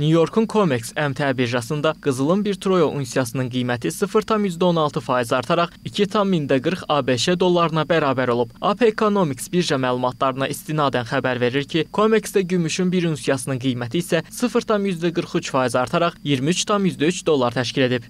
Nyu-Yorkun COMEX əmtəə birjasında qızılın bir troya unsiyasının qiyməti 0,16% artaraq 2,40 ABŞ dollarına bərabər olub. AP Economics birja məlumatlarına istinadən xəbər verir ki, COMEX-də gümüşün bir unsiyasının qiyməti isə 0,43% artaraq 23,3 dollar təşkil edib.